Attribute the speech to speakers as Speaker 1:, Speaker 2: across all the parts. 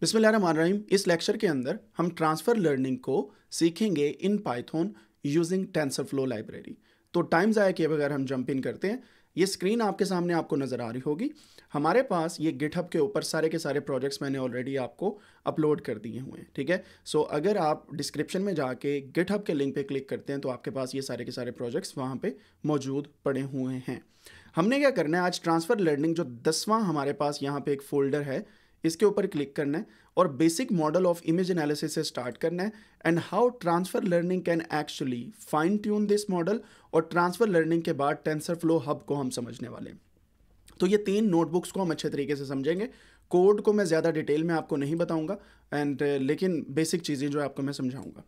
Speaker 1: बिस्मिल्लाहिर्रहमानिर्रहीम इस लेक्चर के अंदर हम ट्रांसफ़र लर्निंग को सीखेंगे in Python using TensorFlow library तो टाइम ज़ाया किए बगैर हम जंप इन करते हैं ये स्क्रीन आपके सामने आपको नज़र आ रही होगी हमारे पास ये गिटहब के ऊपर सारे के सारे प्रोजेक्ट्स मैंने ऑलरेडी आपको अपलोड कर दिए हुए हैं ठीक है सो so, अगर आप डिस्क्रिप्शन में जाके गिटहब के लिंक पे क्लिक करते हैं तो आपके पास ये सारे के सारे प्रोजेक्ट्स वहाँ पे मौजूद पड़े हुए हैं हमने क्या करना है आज ट्रांसफ़र लर्निंग जो दसवां हमारे पास यहाँ पे एक फोल्डर है इसके ऊपर क्लिक करना है और basic model of image analysis से स्टार्ट करना है and how transfer learning can actually fine tune this model और ट्रांसफर लर्निंग के बाद टेंसर फ्लो हब को हम समझने वाले हैं तो ये तीन नोटबुक्स को हम अच्छे तरीके से समझेंगे कोड को मैं ज़्यादा डिटेल में आपको नहीं बताऊंगा एंड uh, लेकिन बेसिक चीज़ें जो है आपको मैं समझाऊंगा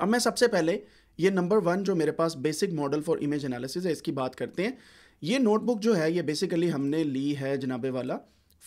Speaker 1: अब मैं सबसे पहले ये नंबर वन जो मेरे पास basic model for image analysis है इसकी बात करते हैं ये नोटबुक जो है ये बेसिकली हमने ली है जनाबे वाला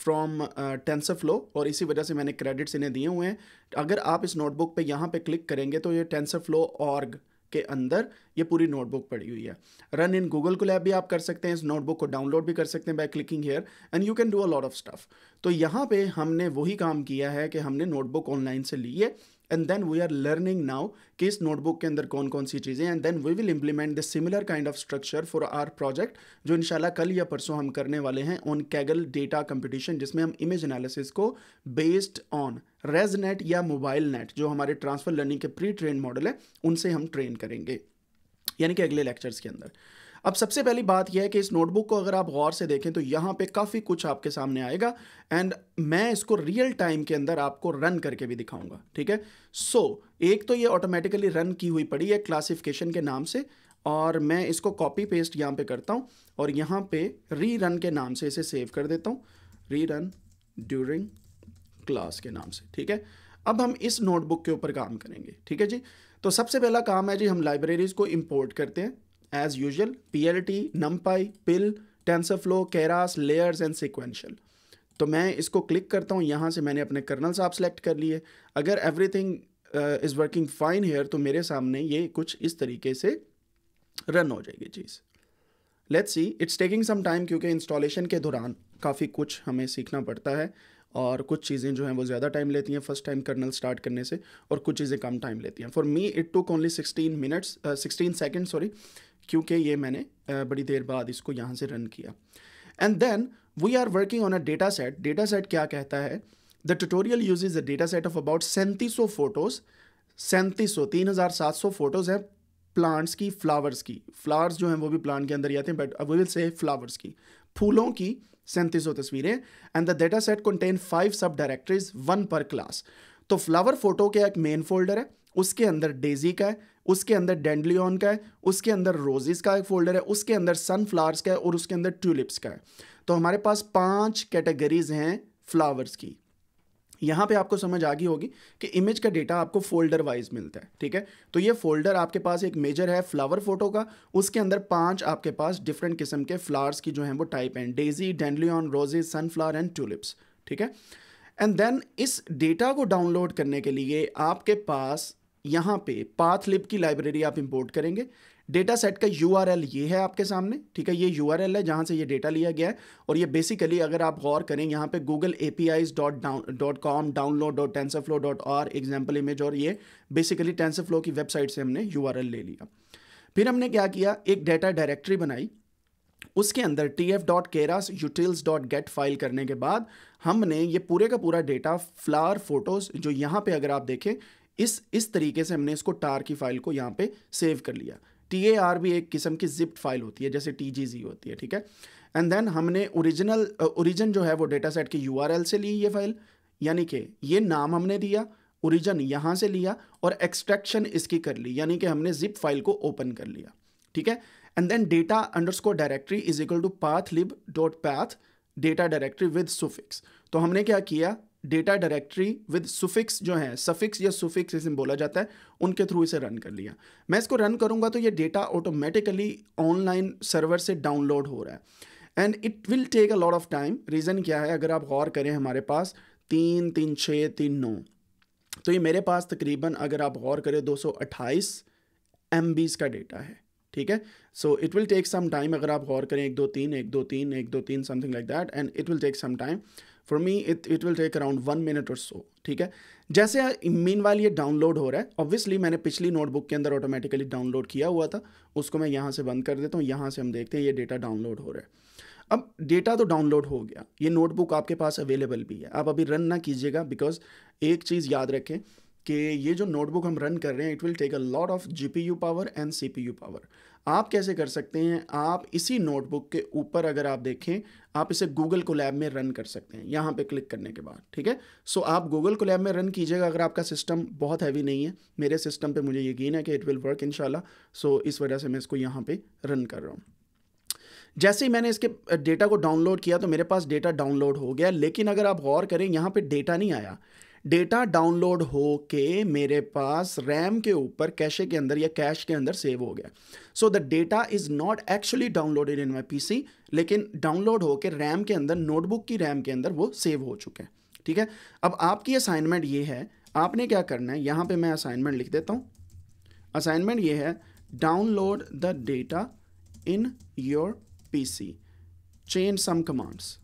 Speaker 1: फ्रॉम फ्लो uh, और इसी वजह से मैंने क्रेडिट्स इन्हें दिए हुए हैं अगर आप इस नोटबुक पे यहाँ पे क्लिक करेंगे तो ये फ्लो ऑर्ग के अंदर ये पूरी नोटबुक पड़ी हुई है run in Google Colab भी आप कर सकते हैं इस नोटबुक को डाउनलोड भी कर सकते हैं by clicking here and you can do a lot of stuff तो यहाँ पे हमने वही काम किया है कि हमने नोटबुक ऑनलाइन से ली है and then we are learning now कि इस नोटबुक के अंदर कौन कौन सी चीज़ें and then we will implement the similar kind of structure for our project जो इनशाला कल या परसों हम करने वाले हैं ऑन कैगल डेटा कंपिटिशन जिसमें हम इमेज एनालिसिस को बेस्ड ऑन रेजनेट या मोबाइल नेट जो हमारे ट्रांसफर लर्निंग के प्री ट्रेन मॉडल है उनसे हम ट्रेन करेंगे यानी कि अगले लेक्चर्स के अंदर अब सबसे पहली बात यह है कि इस नोटबुक को अगर आप गौर से देखें तो यहाँ पे काफ़ी कुछ आपके सामने आएगा एंड मैं इसको रियल टाइम के अंदर आपको रन करके भी दिखाऊंगा ठीक है सो so, एक तो ये ऑटोमेटिकली रन की हुई पड़ी है क्लासिफिकेशन के नाम से और मैं इसको कॉपी पेस्ट यहाँ पे करता हूँ और यहाँ पे री रन के नाम से इसे सेव कर देता हूँ री रन ड्यूरिंग क्लास के नाम से ठीक है अब हम इस नोटबुक के ऊपर काम करेंगे ठीक है जी तो सबसे पहला काम है जी हम लाइब्रेरीज़ को इम्पोर्ट करते हैं as usual, PLT, NumPy, PIL, TensorFlow, Keras, Layers and Sequential. तो मैं इसको क्लिक करता हूँ यहाँ से मैंने अपने कर्नल साहब सेलेक्ट कर लिए अगर everything is working fine here तो मेरे सामने ये कुछ इस तरीके से रन हो जाएगी चीज़ let's see it's taking some time क्योंकि इंस्टॉलेशन के दौरान काफ़ी कुछ हमें सीखना पड़ता है और कुछ चीज़ें जो हैं वो ज़्यादा टाइम लेती हैं फर्स्ट टाइम कर्नल स्टार्ट करने से और कुछ चीज़ें कम टाइम लेती हैं for me it took only sixteen minutes sixteen second sorry क्योंकि ये मैंने बड़ी देर बाद इसको यहाँ से रन किया and then we are working on a data set data set क्या कहता है the tutorial use is a data set of about सैंतीस सौ फोटोज़ सैंतीस सौ तीन हज़ार सात सौ फोटोज़ हैं प्लांट्स की फ्लावर्स की फ्लावर्स जो हैं वो भी प्लांट के अंदर ही आते हैं but we will say flowers की फूलों की सैंतीस सौ तस्वीरें and the data set contain five sub directories one per class तो फ्लावर फोटो के एक मेन फोल्डर है उसके अंदर डेजी का है उसके अंदर डेंडलियन का है उसके अंदर रोजेज का एक फोल्डर है उसके अंदर सनफ्लावर्स का है और उसके अंदर ट्यूलिप्स का है तो हमारे पास पांच कैटेगरीज हैं फ्लावर्स की यहाँ पे आपको समझ आ गई होगी कि इमेज का डेटा आपको फोल्डर वाइज मिलता है ठीक है तो ये फोल्डर आपके पास एक मेजर है फ्लावर फोटो का उसके अंदर पांच आपके पास डिफरेंट किस्म के फ्लावर्स की जो हैं वो टाइप हैं daisy dandelion roses sunflower and tulips ठीक है एंड देन इस डेटा को डाउनलोड करने के लिए आपके पास यहाँ पे पाथ लिप की लाइब्रेरी आप इंपोर्ट करेंगे डेटा सेट का यू ये है आपके सामने ठीक है ये यू है जहाँ से ये डेटा लिया गया है और ये बेसिकली अगर आप गौर करें यहाँ पे Google A P Is dot down dot com download dot TensorFlow dot org example image और ये बेसिकली टेंसरफ्लो की वेबसाइट से हमने यू ले लिया फिर हमने क्या किया एक डेटा डायरेक्टरी बनाई उसके अंदर T F dot Keras utils dot get file करने के बाद हमने ये पूरे का पूरा डेटा फ्लावर फोटोज़ जो यहाँ पे अगर आप देखें इस इस तरीके से हमने इसको टार की फाइल को यहाँ पे सेव कर लिया टी ए आर भी एक किस्म की जिप्ड फाइल होती है जैसे टी जी जी होती है ठीक है एंड देन हमने ओरिजिनल ओरिजिन जो है वो डेटा सेट के यू आर एल से ली ये फाइल यानी कि ये नाम हमने दिया ओरिजिन यहाँ से लिया और एक्सट्रैक्शन इसकी कर ली यानी कि हमने जिप फाइल को ओपन कर लिया ठीक है and then data underscore directory is equal to pathlib dot path data directory with suffix तो हमने क्या किया डेटा डायरेक्टरी विद सुफिक्स जो है सफिक्स या सुफिक्स जिसमें बोला जाता है उनके थ्रू इसे रन कर लिया मैं इसको रन करूँगा तो ये डेटा ऑटोमेटिकली ऑनलाइन सर्वर से डाउनलोड हो रहा है and it will take a lot of time reason क्या है अगर आप गौर करें हमारे पास तीन तीन छः तीन नौ तो ये मेरे पास तकरीबन अगर आप गौर करें दो सौ अट्ठाईस एम का डेटा है ठीक है so it will take some time अगर आप गौर करें एक दो तीन एक दो तीन एक दो तीन something like that and it will take some time for me it it will take around one minute or so ठीक है जैसे मीन वाल ये डाउनलोड हो रहा है ऑब्वियसली मैंने पिछली नोटबुक के अंदर ऑटोमेटिकली डाउनलोड किया हुआ था उसको मैं यहाँ से बंद कर देता हूँ यहाँ से हम देखते हैं ये डेटा डाउनलोड हो रहा है अब डेटा तो डाउनलोड हो गया ये नोटबुक आपके पास अवेलेबल भी है आप अभी रन ना कीजिएगा बिकॉज एक चीज़ याद रखें कि ये जो नोटबुक हम रन कर रहे हैं it will take a lot of G power and C power आप कैसे कर सकते हैं आप इसी नोटबुक के ऊपर अगर आप देखें आप इसे गूगल को लैब में रन कर सकते हैं यहाँ पे क्लिक करने के बाद ठीक है सो आप गूगल को लैब में रन कीजिएगा अगर आपका सिस्टम बहुत हैवी नहीं है मेरे सिस्टम पे मुझे यकीन है कि it will work in so इस वजह से मैं इसको यहाँ पर रन कर रहा हूँ जैसे ही मैंने इसके डेटा को डाउनलोड किया तो मेरे पास डेटा डाउनलोड हो गया लेकिन अगर आप गौर करें यहाँ पे डेटा नहीं आया डेटा डाउनलोड हो के मेरे पास रैम के ऊपर कैशे के अंदर या कैश के अंदर सेव हो गया so the data is not actually downloaded in my PC लेकिन डाउनलोड हो के रैम के अंदर नोटबुक की रैम के अंदर वो सेव हो चुके हैं ठीक है अब आपकी असाइनमेंट ये है आपने क्या करना है यहाँ पे मैं असाइनमेंट लिख देता हूँ असाइनमेंट ये है download the data in your P C change some commands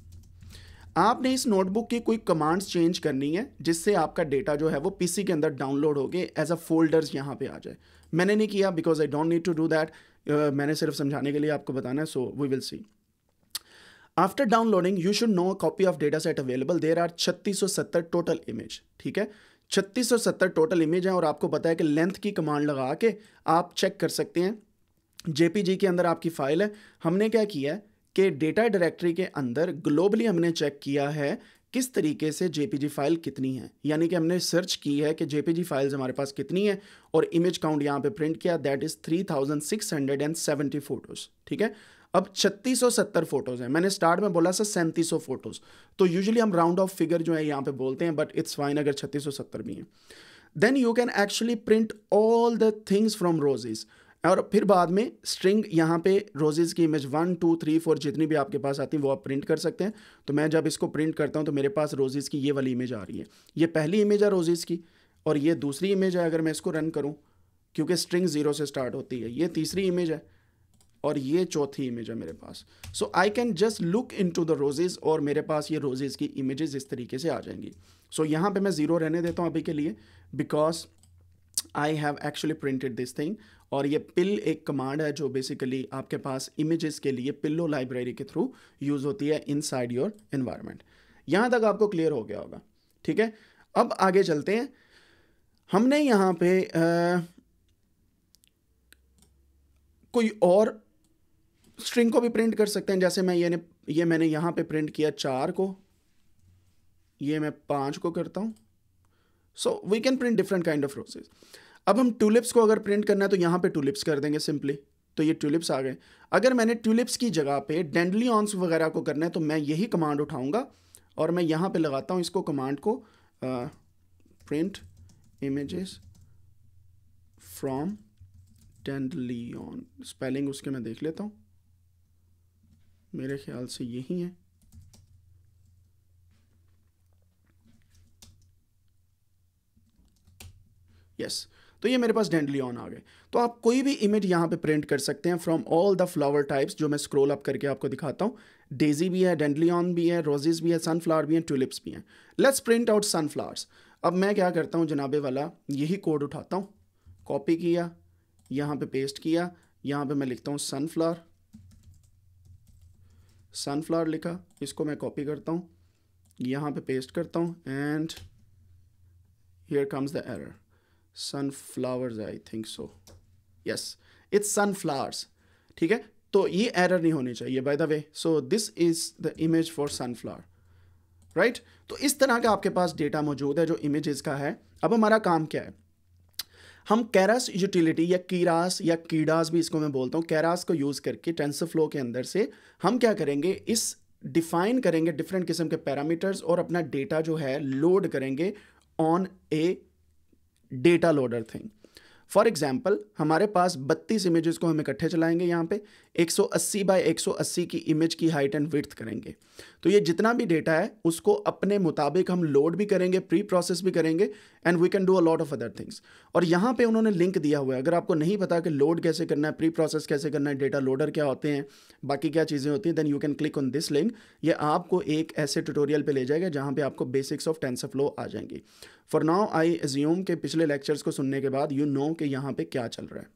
Speaker 1: आपने इस नोटबुक की कोई कमांड्स चेंज करनी है जिससे आपका डेटा जो है वो पीसी के अंदर डाउनलोड हो गए एज अ फोल्डर्स यहाँ पे आ जाए मैंने नहीं किया because I don't need to do that मैंने सिर्फ समझाने के लिए आपको बताना है so we will see after downloading you should know copy of data set available there are छत्तीस टोटल इमेज ठीक है सत्तर टोटल इमेज हैं और आपको पता है कि लेंथ की कमांड लगा के आप चेक कर सकते हैं जेपीजी के अंदर आपकी फाइल है हमने क्या किया है कि डेटा डायरेक्टरी के अंदर ग्लोबली हमने चेक किया है किस तरीके से जेपीजी फाइल कितनी है यानी कि हमने सर्च की है कि जेपीजी फाइल्स हमारे पास कितनी है और इमेज काउंट यहाँ पे प्रिंट किया दैट इज़ 3670 फोटोज ठीक है अब 3670 फोटोज हैं मैंने स्टार्ट में बोला सर सैंतीस फोटोज तो यूजुअली हम राउंड ऑफ फिगर जो है यहाँ पे बोलते हैं बट इट्स फाइन अगर छत्तीस भी हैं then you can actually print all the things from roses और फिर बाद में स्ट्रिंग यहाँ पे रोजेज़ की image one two three four जितनी भी आपके पास आती है वो आप प्रिंट कर सकते हैं तो मैं जब इसको प्रिंट करता हूँ तो मेरे पास रोजेज़ की ये वाली इमेज आ रही है ये पहली इमेज है रोजेज़ की और ये दूसरी इमेज है अगर मैं इसको रन करूँ क्योंकि स्ट्रिंग ज़ीरो से स्टार्ट होती है ये तीसरी इमेज है और ये चौथी इमेज है मेरे पास so I can just look in to the roses और मेरे पास ये रोजेज़ की इमेज इस तरीके से आ जाएंगी सो so, यहाँ पे मैं ज़ीरो रहने देता हूँ अभी के लिए because I have actually printed this thing और ये पिल एक कमांड है जो बेसिकली आपके पास इमेजेस के लिए पिल्लो लाइब्रेरी के थ्रू यूज़ होती है इन साइड योर एनवायरमेंट यहां तक आपको क्लियर हो गया होगा ठीक है अब आगे चलते हैं हमने यहां पे आ, कोई और स्ट्रिंग को भी प्रिंट कर सकते हैं जैसे मैं ये ने ये मैंने यहां पे प्रिंट किया चार को ये मैं पांच को करता हूं so we can print different kind of roses अब हम ट्यूलिप्स को अगर प्रिंट करना है तो यहाँ पे ट्यूलिप्स कर देंगे सिंपली तो ये ट्यूलिप्स आ गए अगर मैंने ट्यूलिप्स की जगह पे डेंडलियॉन्स वगैरह को करना है तो मैं यही कमांड उठाऊंगा और मैं यहाँ पे लगाता हूँ इसको कमांड को print images from dandelion spelling उसके मैं देख लेता हूँ मेरे ख्याल से यही है यस yes. तो ये मेरे पास डेंडली आ गए तो आप कोई भी इमेज यहाँ पे प्रिंट कर सकते हैं from all the flower types जो मैं स्क्रोल अप करके आपको दिखाता हूँ डेजी भी है डेंडली भी है रोजेज भी है सनफ्लावर भी हैं ट्यूलिप्स भी हैं लेट्स प्रिंट आउट सनफ्लावर्स अब मैं क्या करता हूँ जनाबे वाला यही कोड उठाता हूँ कॉपी किया यहाँ पे पेस्ट किया यहाँ पर मैं लिखता हूँ सनफ्लावर सनफ्लावर लिखा इसको मैं कॉपी करता हूँ यहाँ पे पेस्ट करता हूँ and here comes the error sunflowers I think so yes it's sunflowers ठीक है तो ये एरर नहीं होनी चाहिए by the way so this is the image for sunflower right तो इस तरह का आपके पास डेटा मौजूद है जो इमेजेस का है अब हमारा काम क्या है हम कैरास यूटिलिटी या कीरास या कीडास भी इसको मैं बोलता हूँ कैरास को यूज़ करके टेंसर फ्लो के अंदर से हम क्या करेंगे इस डिफाइन करेंगे डिफरेंट किस्म के पैरामीटर्स और अपना डेटा जो है लोड करेंगे on a data loader thing for example हमारे पास बत्तीस इमेजेस को हम इकट्ठे चलाएंगे यहाँ पे 180 बाय 180 की इमेज की हाइट एंड विर्थ करेंगे तो ये जितना भी डेटा है उसको अपने मुताबिक हम लोड भी करेंगे प्री प्रोसेस भी करेंगे and we can do a lot of other things और यहाँ पे उन्होंने लिंक दिया हुआ है अगर आपको नहीं पता कि लोड कैसे करना है प्री प्रोसेस कैसे करना है डेटा लोडर क्या होते हैं बाकी क्या चीज़ें होती हैं then you can click on this link ये आपको एक ऐसे ट्यूटोरियल पर ले जाएगा जहाँ पे आपको बेसिक्स ऑफ फ्लो आ जाएंगी फॉर नाउ आई एज्यूम के पिछले लेक्चर्स को सुनने के बाद यू नो कि यहाँ पर क्या चल रहा है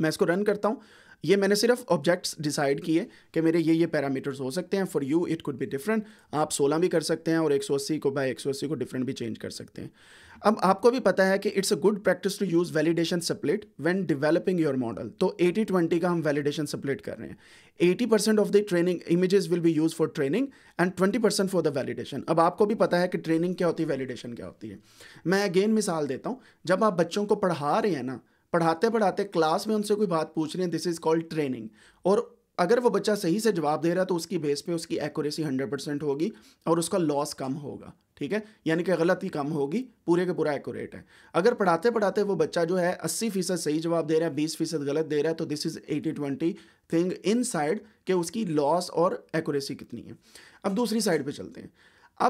Speaker 1: मैं इसको रन करता हूँ ये मैंने सिर्फ ऑब्जेक्ट्स डिसाइड किए कि मेरे ये ये पैरामीटर्स हो सकते हैं for you it could be different आप 16 भी कर सकते हैं और 180 को बाय 180 को डिफरेंट भी चेंज कर सकते हैं अब आपको भी पता है कि it's a good practice to use validation split when developing your model तो 80 20 का हम वैलिडेशन सप्लिट कर रहे हैं 80 percent of the training images will be use for training and 20 percent for the validation अब आपको भी पता है कि ट्रेनिंग क्या होती है वैलिडेशन क्या होती है मैं अगेन मिसाल देता हूँ जब आप बच्चों को पढ़ा रहे हैं ना पढ़ाते पढ़ाते क्लास में उनसे कोई बात पूछ रहे हैं दिस इज़ कॉल्ड ट्रेनिंग और अगर वो बच्चा सही से जवाब दे रहा है तो उसकी बेस पे उसकी एक्यूरेसी हंड्रेड परसेंट होगी और उसका लॉस कम होगा ठीक है यानी कि गलती कम होगी पूरे के पूरा एक्यूरेट है अगर पढ़ाते पढ़ाते वो बच्चा जो है अस्सी फीसद सही जवाब दे रहा है बीस फीसद गलत दे रहा है तो this is eighty twenty thing inside कि उसकी लॉस और एक्यूरेसी कितनी है अब दूसरी साइड पर चलते हैं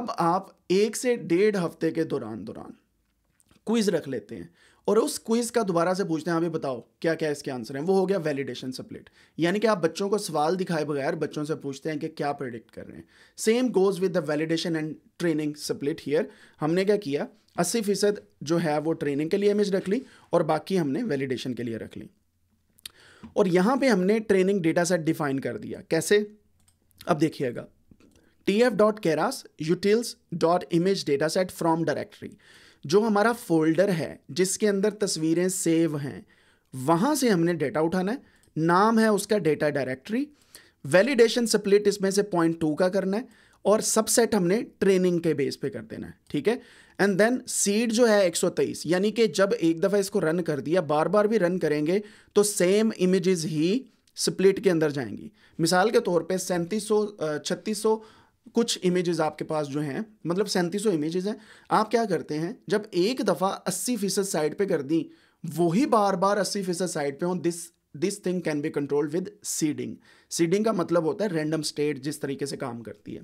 Speaker 1: अब आप एक से डेढ़ हफ्ते के दौरान दौरान क्विज़ रख लेते हैं और उस क्विज का दोबारा से पूछते हैं अभी बताओ क्या क्या इसके आंसर हैं वो हो गया वैलिडेशन सप्लेट यानी कि आप बच्चों को सवाल दिखाए बगैर बच्चों से पूछते हैं कि क्या प्रेडिक्ट कर रहे हैं same goes with the validation and training split here हमने क्या किया अस्सी फीसद जो है वो ट्रेनिंग के लिए इमेज रख ली और बाकी हमने वैलिडेशन के लिए रख ली और यहाँ पर हमने ट्रेनिंग डेटा सेट डिफाइन कर दिया कैसे अब देखिएगा tf.keras utils.image dataset from directory जो हमारा फोल्डर है जिसके अंदर तस्वीरें सेव हैं वहाँ से हमने डेटा उठाना है नाम है उसका डेटा डायरेक्टरी वैलिडेशन स्प्लिट इसमें से पॉइंट टू का करना है और सबसेट हमने ट्रेनिंग के बेस पे कर देना है ठीक है एंड देन सीड जो है 123 यानी कि जब एक दफ़ा इसको रन कर दिया बार बार भी रन करेंगे तो सेम इमेजेस ही स्प्लिट के अंदर जाएंगी मिसाल के तौर पे सैंतीस सौ छत्तीस सौ कुछ इमेजेस आपके पास जो हैं मतलब सैंतीस इमेजेस हैं आप क्या करते हैं जब एक दफ़ा अस्सी फीसद साइड पर कर दी वही बार बार अस्सी फीसद साइड पर हों this this thing can be control with seeding seeding का मतलब होता है रैंडम स्टेट जिस तरीके से काम करती है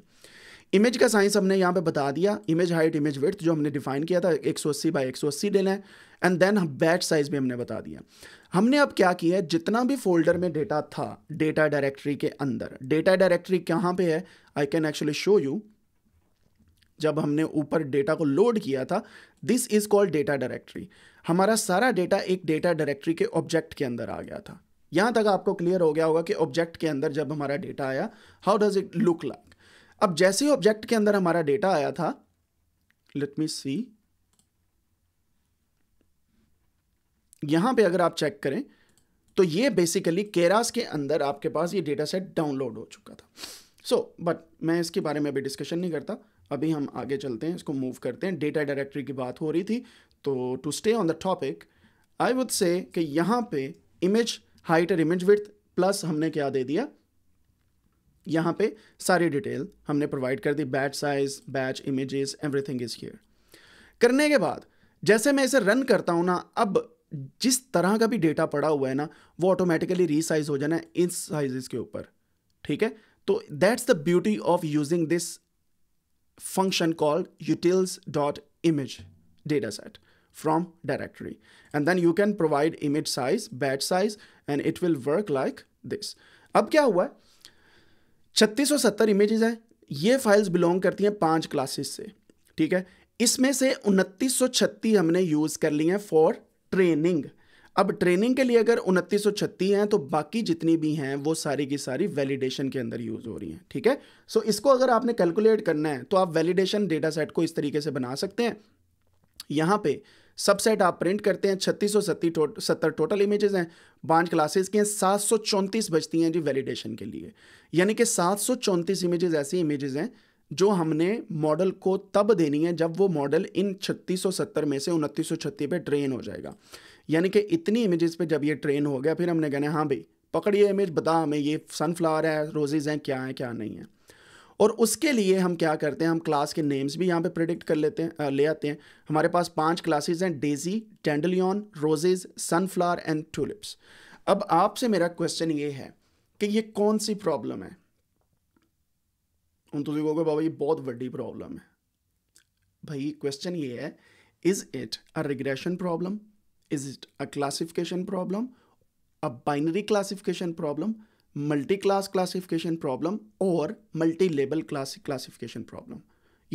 Speaker 1: इमेज का साइंस हमने यहाँ पे बता दिया इमेज हाइट इमेज विथ जो हमने डिफाइन किया था 180 सौ अस्सी लेना है एंड देन बैच साइज भी हमने बता दिया हमने अब क्या किया है जितना भी फोल्डर में डेटा था डेटा डायरेक्टरी के अंदर डेटा डायरेक्टरी कहाँ पे है I can actually show you जब हमने ऊपर डेटा को लोड किया था this is called data directory हमारा सारा डेटा एक डेटा डायरेक्टरी के ऑब्जेक्ट के अंदर आ गया था यहाँ तक आपको क्लियर हो गया होगा कि ऑब्जेक्ट के अंदर जब हमारा डेटा आया how does it look like अब जैसे ही ऑब्जेक्ट के अंदर हमारा डेटा आया था लेट मी सी यहां पे अगर आप चेक करें तो ये बेसिकली केरास के अंदर आपके पास ये डेटा सेट डाउनलोड हो चुका था सो so, बट मैं इसके बारे में अभी डिस्कशन नहीं करता अभी हम आगे चलते हैं इसको मूव करते हैं डेटा डायरेक्टरी की बात हो रही थी तो to stay on the topic I would say कि यहां पे इमेज हाइट और इमेज विथ प्लस हमने क्या दे दिया यहां पे सारी डिटेल हमने प्रोवाइड कर दी batch size batch images everything is here करने के बाद जैसे मैं इसे रन करता हूं ना अब जिस तरह का भी डेटा पड़ा हुआ है ना वो ऑटोमेटिकली रीसाइज हो जाना है इन साइजेस के ऊपर ठीक है तो that's the beauty of using this function called dot image data set from directory and then you can provide image size batch size and it will work like this अब क्या हुआ छत्तीस सौ सत्तर इमेजेस हैं ये फाइल्स बिलोंग करती हैं पांच क्लासेस से ठीक है इसमें से उनतीस सौ छत्तीस हमने यूज़ कर ली हैं फॉर ट्रेनिंग अब ट्रेनिंग के लिए अगर उनतीस सौ हैं तो बाकी जितनी भी हैं वो सारी की सारी वैलिडेशन के अंदर यूज़ हो रही हैं ठीक है सो so, इसको अगर आपने कैलकुलेट करना है तो आप वैलिडेशन डेटा सेट को इस तरीके से बना सकते हैं यहाँ पे सबसेट आप प्रिंट करते हैं छत्तीस सौ सत्तर टोटल इमेजेस हैं बांच क्लासेस की हैं सात सौ बचती हैं जी वैलिडेशन के लिए यानी कि सात सौ इमेजेस ऐसी इमेजेस हैं जो हमने मॉडल को तब देनी है जब वो मॉडल इन 3670 में से उनतीस पे ट्रेन हो जाएगा यानी कि इतनी इमेजेस पे जब ये ट्रेन हो गया फिर हमने कहना हाँ भाई पकड़िए इमेज बता हमें ये सनफ्लावर है रोजेज़ हैं क्या हैं क्या नहीं है और उसके लिए हम क्या करते हैं हम क्लास के नेम्स भी यहाँ पे प्रिडिक्ट कर लेते हैं ले आते हैं हमारे पास पांच क्लासेस हैं daisy dandelion roses sunflower and tulips अब आपसे मेरा क्वेश्चन ये है कि ये कौन सी प्रॉब्लम है ਹੁਣ ਤੁਸੀਂ ਕਹੋਗੇ ਬਾਬਾ ਜੀ ਬਹੁਤ ਵੱਡੀ ਪ੍ਰੋਬਲਮ ਹੈ ਭਾਈ ਕੁਐਸਚਨ ਇਹ ਹੈ is it a regression problem is it a classification problem a binary classification problem multi class classification problem और multi label class classification problem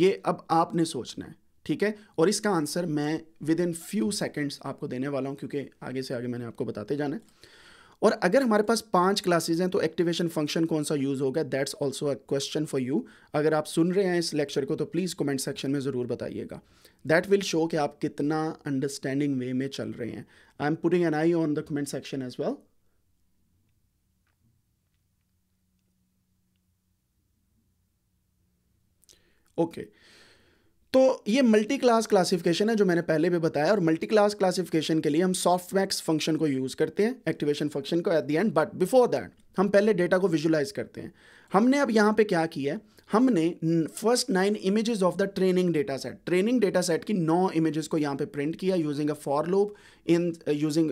Speaker 1: ये अब आपने सोचना है ठीक है और इसका आंसर मैं विद इन फ्यू सेकेंड्स आपको देने वाला हूँ क्योंकि आगे से आगे मैंने आपको बताते जाना है और अगर हमारे पास पांच क्लासेज हैं तो एक्टिवेशन फंक्शन कौन सा यूज़ होगा that's also a question for you अगर आप सुन रहे हैं इस लेक्चर को तो प्लीज़ कमेंट सेक्शन में ज़रूर बताइएगा दैट विल शो कि आप कितना अंडरस्टैंडिंग वे में चल रहे हैं I am putting an eye on the comment section as well okay okay. तो ये मल्टी क्लास क्लासिफिकेशन है जो मैंने पहले भी बताया और मल्टी क्लास क्लासिफिकेशन के लिए हम सॉफ्ट मैक्स फंक्शन को यूज़ करते हैं एक्टिवेशन फंक्शन को at the end but before that हम पहले डेटा को विजुलाइज करते हैं हमने अब यहाँ पे क्या किया है हमने first nine images of the training data set training data set की नौ इमेजेस को यहाँ पे प्रिंट किया using a for loop in using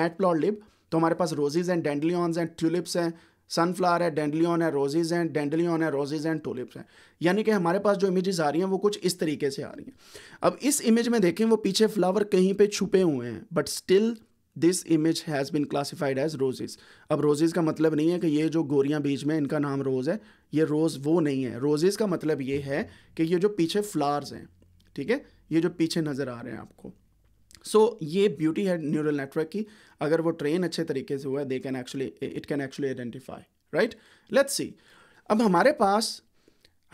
Speaker 1: matplotlib तो हमारे पास roses and dandelions and tulips हैं सनफ्लावर है डेंडलियन है रोजेज हैं डेंडलियन है रोजेज एंड टोलिप्स हैं यानी कि हमारे पास जो इमेजेस आ रही हैं वो कुछ इस तरीके से आ रही हैं अब इस इमेज में देखें वो पीछे फ्लावर कहीं पे छुपे हुए हैं but still this image has been classified as roses अब रोजेज का मतलब नहीं है कि ये जो गोरियाँ बीच में इनका नाम रोज़ है ये रोज़ वो नहीं है रोजेज का मतलब ये है कि ये जो पीछे फ्लावर्स हैं ठीक है ये जो पीछे नज़र आ रहे हैं आपको सो so, ये ब्यूटी है न्यूरल नेटवर्क की अगर वो ट्रेन अच्छे तरीके से हुआ they can actually it can actually identify right let's see अब हमारे पास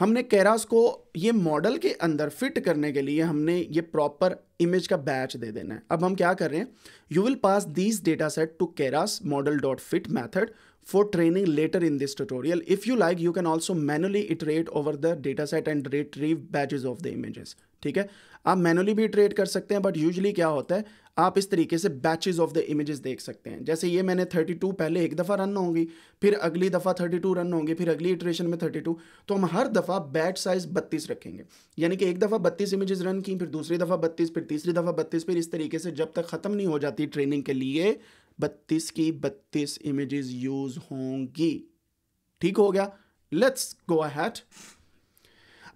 Speaker 1: हमने कैरास को ये मॉडल के अंदर फिट करने के लिए हमने ये प्रॉपर इमेज का बैच दे देना है अब हम क्या कर रहे हैं you will pass these data set to Keras model dot fit method for training later in this tutorial. If you like, you can also manually iterate over the dataset and retrieve batches of the images. ठीक है आप manually भी trade कर सकते हैं but usually क्या होता है आप इस तरीके से बैचेज ऑफ द इमेजेस देख सकते हैं जैसे ये मैंने 32 पहले एक दफ़ा रन होंगी फिर अगली दफ़ा 32 रन होंगी फिर अगली इटरेशन में 32 तो हम हर दफ़ा बैच साइज 32 रखेंगे यानी कि एक दफ़ा 32 इमेजेस रन की फिर दूसरी दफ़ा 32 फिर तीसरी दफ़ा 32 फिर इस तरीके से जब तक ख़त्म नहीं हो जाती ट्रेनिंग के लिए बत्तीस की बत्तीस इमेजेस यूज होंगी ठीक हो गया लेट्स गो अहेड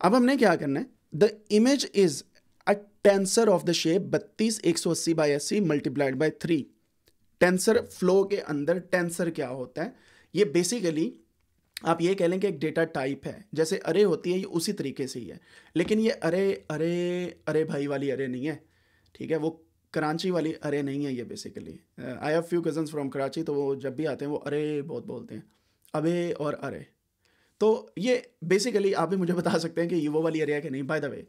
Speaker 1: अब हमने क्या करना है the image is a tensor of the shape बत्तीस एक सौ अस्सी बाई अस्सी multiplied by three TensorFlow के अंदर टेंसर क्या होता है ये बेसिकली आप ये कह लें कि एक डेटा टाइप है जैसे अरे होती है ये उसी तरीके से ही है लेकिन ये अरे अरे अरे भाई वाली अरे नहीं है ठीक है वो कराची वाली अरे नहीं है ये basically I have few cousins from Karachi तो वो जब भी आते हैं वो अरे बहुत बोलते हैं अबे और अरे तो ये बेसिकली आप भी मुझे बता सकते हैं कि ये वो वाली अरे है कि नहीं बाय द वे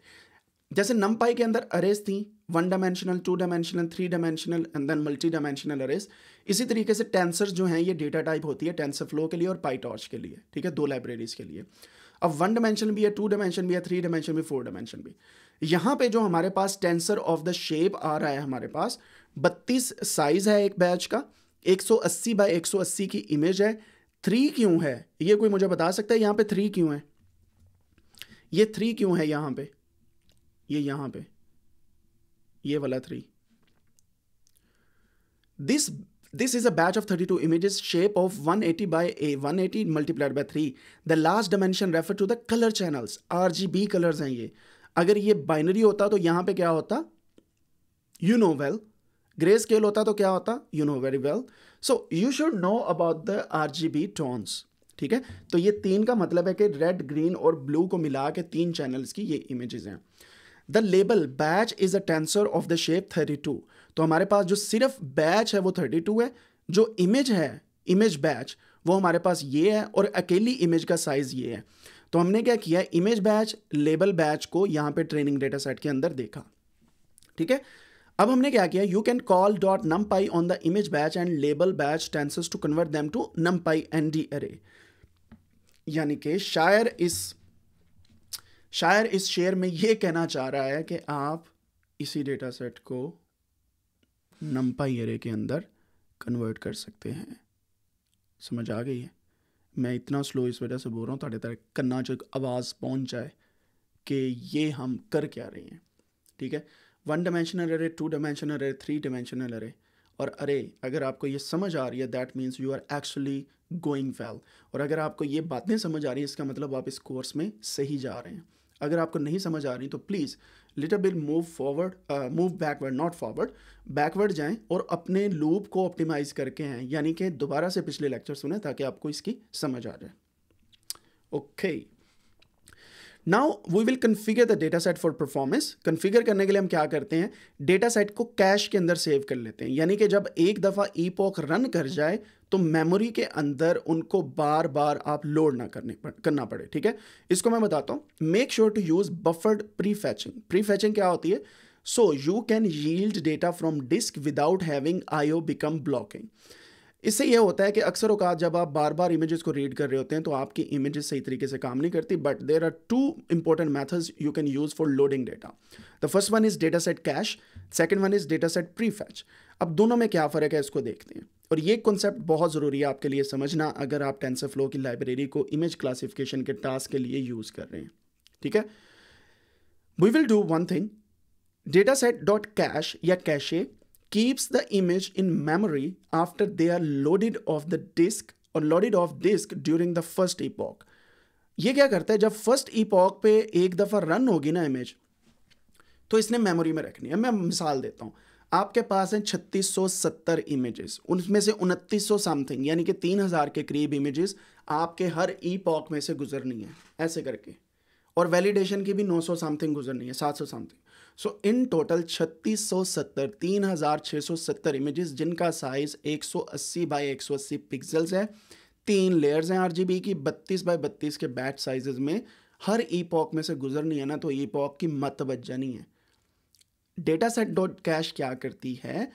Speaker 1: जैसे नमपाई के अंदर अरेज थी one dimensional two dimensional three dimensional and then multi dimensional arrays इसी तरीके से टेंसर जो हैं ये डेटा टाइप होती है टेंसर फ्लो के लिए और पाईटॉर्च के लिए ठीक है दो लाइब्रेरीज के लिए अब वन डायमेंशन भी है टू डायमेंशन भी है थ्री डायमेंशन भी फोर डायमेंशन भी यहां पे जो हमारे पास टेंसर ऑफ द शेप आ रहा है हमारे पास 32 साइज है एक बैच का 180 बाय 180 की इमेज है थ्री क्यों है ये कोई मुझे बता सकता है यहां पे थ्री क्यों है ये थ्री क्यों है यहां पे ये यहां पे ये वाला three this this is a batch of 32 two images shape of 180 eighty by a one eighty multiplied by three the last dimension refer to the colour channels are colours हैं ये अगर ये बाइनरी होता तो यहां पे क्या होता you know well greyscale होता तो क्या होता you know very well so you should know about the R G B tones ठीक है तो ये तीन का मतलब है कि रेड ग्रीन और ब्लू को मिला के तीन चैनल्स की ये इमेजेस हैं the label batch is a tensor of the shape thirty two तो हमारे पास जो सिर्फ बैच है वो थर्टी टू है जो इमेज है इमेज बैच वो हमारे पास ये है और अकेली इमेज का साइज़ ये है तो हमने क्या किया इमेज बैच लेबल बैच को यहां पे ट्रेनिंग डेटा सेट के अंदर देखा ठीक है अब हमने क्या किया you can call dot NumPy on the image batch and label batch tensors to convert them to NumPy N D array यानी कि शायर इस शायर इस शेयर में यह कहना चाह रहा है कि आप इसी डेटा सेट को नम पाई अरे के अंदर कन्वर्ट कर सकते हैं समझ आ गई है मैं इतना स्लो इस वजह से बोल रहा हूँ तक कन्ना च आवाज़ पहुँच जाए कि ये हम कर क्या रहे हैं ठीक है one dimensional array two dimensional array three dimensional array और अरे अगर आपको ये समझ आ रही है that means you are actually going well और अगर आपको ये बातें समझ आ रही है इसका मतलब आप इस कोर्स में सही जा रहे हैं अगर आपको नहीं समझ आ रही तो please little bit move forward move backward not forward backward जाएं और अपने लूप को ऑप्टिमाइज करके हैं यानी कि दोबारा से पिछले लेक्चर सुने ताकि आपको इसकी समझ आ जाए okay okay. Now we will configure the data set for performance configure करने के लिए हम क्या करते हैं डेटा सेट को कैश के अंदर सेव कर लेते हैं यानी कि जब एक दफ़ा ईपॉक रन कर जाए तो मेमोरी के अंदर उनको बार बार आप लोड ना करने पड़ करना पड़े ठीक है इसको मैं बताता हूँ make sure to use buffered prefetching prefetching क्या होती है so you can yield data from disk without having I O become blocking इससे यह होता है कि अक्सर अवकात जब आप बार बार इमेजेस को रीड कर रहे होते हैं तो आपकी इमेजेस सही तरीके से काम नहीं करती but there are two important methods you can use for loading data the first one is data set cache second one is data set prefetch अब दोनों में क्या फ़र्क है इसको देखते हैं और ये कॉन्सेप्ट बहुत ज़रूरी है आपके लिए समझना अगर आप टेंसर फ्लो की लाइब्रेरी को इमेज क्लासिफिकेशन के टास्क के लिए यूज़ कर रहे हैं ठीक है we will do one thing data set dot cache या cache keeps the image in memory after they are loaded off the disk और loaded off disk during the first epoch. ये क्या करता है जब फर्स्ट ईपॉक पे एक दफ़ा रन होगी ना इमेज तो इसने मेमोरी में रखनी है मैं मिसाल देता हूँ आपके पास हैं 3670 इमेजेस उनमें से 2900 समथिंग यानी कि 3000 के करीब इमेजेस आपके हर ई में से गुजरनी है ऐसे करके और वैलिडेशन की भी 900 समथिंग गुजरनी है 700 समथिंग सो इन टोटल छत्तीस सौ सत्तर तीन हज़ार छः सौ सत्तर इमेजेस जिनका साइज़ एक सौ अस्सी बाई एक सौ अस्सी पिक्सल्स है तीन लेयर्स हैं आरजीबी की बत्तीस बाई बत्तीस के बैच साइजेस में हर ई पॉक में से गुजरनी है ना तो ई पॉक की मत नहीं है डेटा सेट डॉट कैश क्या करती है